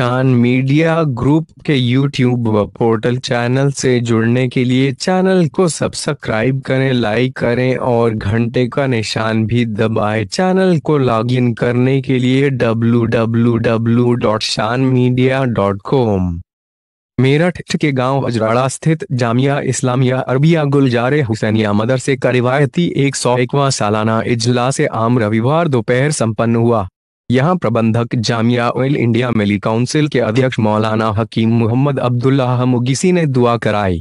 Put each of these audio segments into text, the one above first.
शान media group के YouTube व पोर्टल चैनल से जुड़ने के लिए चैनल को सब्सक्राइब करें लाइक करें और घंटे का निशान भी दबाएं चैनल को लॉगिन करने के लिए www.shanmedia.com मेरठ के गांव अजराड़ा स्थित जामिया इस्लामिया अरबिया गुलजारे हुसैनिया मदरसे का रिवायती एक सौ सालाना इजलास आम रविवार दोपहर संपन्न हुआ यहाँ प्रबंधक Jamia all India Milli council के अध्यक्ष मौलाना हकीम मोहम्मद अब्दुल्लाह मुगीसी ने दुआ कराई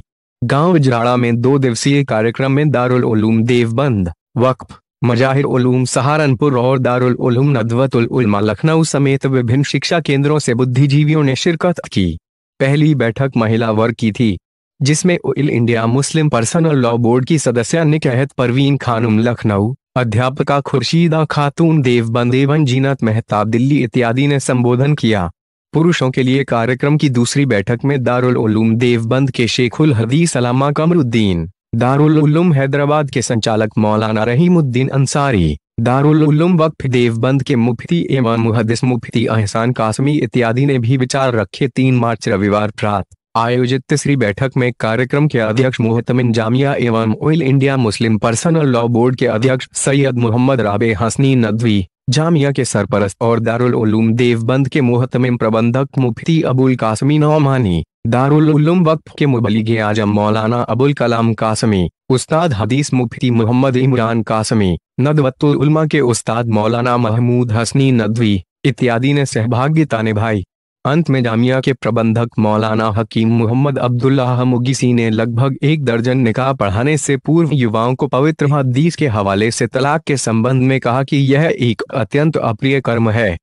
गांव जाड़ा में दो दिवसीय कार्यक्रम में दारुल उलूम देवबंद वक्फ मजाहिर उलूम सहारनपुर और दारुल उलूम नदवतुल उलमा लखनऊ समेत विभिन्न शिक्षा केंद्रों से बुद्धिजीवियों ने शिरकत की पहली बैठक महिला वर्ग की थी जिसमें all India Muslim personal law board की सदस्य निकहत परवीन खानुम लखनऊ अध्यापका खुर्शीदा खातून देवबंद एवं जीनत मेहताब दिल्ली इत्यादि ने संबोधन किया पुरुषों के लिए कार्यक्रम की दूसरी बैठक में दारुल उलूम देवबंद के शेखुल हदीस सलामा कमरुद्दीन दारुल उलूम हैदराबाद के संचालक मौलाना रहीमुद्दीन अंसारी दारुल उलूम वक्फ देवबंद के मुफ्ती एवं मुहदिस मुफ्ती अहसान कासमी इत्यादि ने भी विचार रखे तीन मार्च रविवार प्रात आयोजित तीसरी बैठक में कार्यक्रम के अध्यक्ष मोहतमिन जामिया एवं all India Muslim personal law board के अध्यक्ष सैयद मोहम्मद राबे हसनी नदवी जामिया के सरपरस्त और दारुल उलूम देवबंद के मोहतमिन प्रबंधक मुफ्ती अबुल कासमी नौमानी दारुल उलूम वक्त के मुबलिग आजम मौलाना अबुल कलाम कासमी उस्ताद हदीस मुफ्ती मोहम्मद इमरान कासमी नदवतुलमा के उस्ताद मौलाना महमूद हसनी नदवी इत्यादि ने सहभागिता निभाई अंत में जामिया के प्रबंधक मौलाना हकीम मोहम्मद अब्दुल्लाह मुगिसी ने लगभग एक दर्जन निकाह पढ़ाने से पूर्व युवाओं को पवित्र हदीस के हवाले से तलाक के संबंध में कहा कि यह एक अत्यंत अप्रिय कर्म है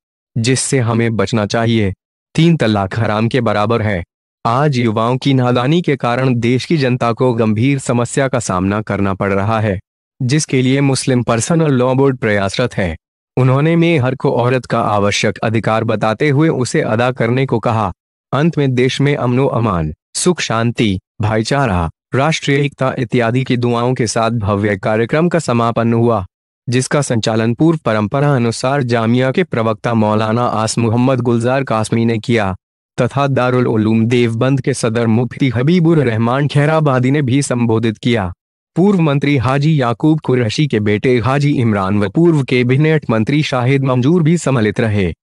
जिससे हमें बचना चाहिए तीन तलाक हराम के बराबर है आज युवाओं की नादानी के कारण देश की जनता को गंभीर समस्या का सामना करना पड़ रहा है जिसके लिए मुस्लिम पर्सनल लॉ बोर्ड प्रयासरत है उन्होंने मेहर को औरत का आवश्यक अधिकार बताते हुए उसे अदा करने को कहा अंत में देश में अमनो अमान सुख शांति भाईचारा राष्ट्रीय एकता इत्यादि की दुआओं के साथ भव्य कार्यक्रम का समापन हुआ जिसका संचालन पूर्व परंपरा अनुसार जामिया के प्रवक्ता मौलाना आस मोहम्मद गुलजार कासमी ने किया तथा दारुल उलूम देवबंद के सदर मुफ्ती हबीबुर रहमान खैराबादी ने भी संबोधित किया पूर्व मंत्री हाजी याकूब कुरैशी के बेटे हाजी इमरान व पूर्व कैबिनेट मंत्री शाहिद मंजूर भी सम्मिलित रहे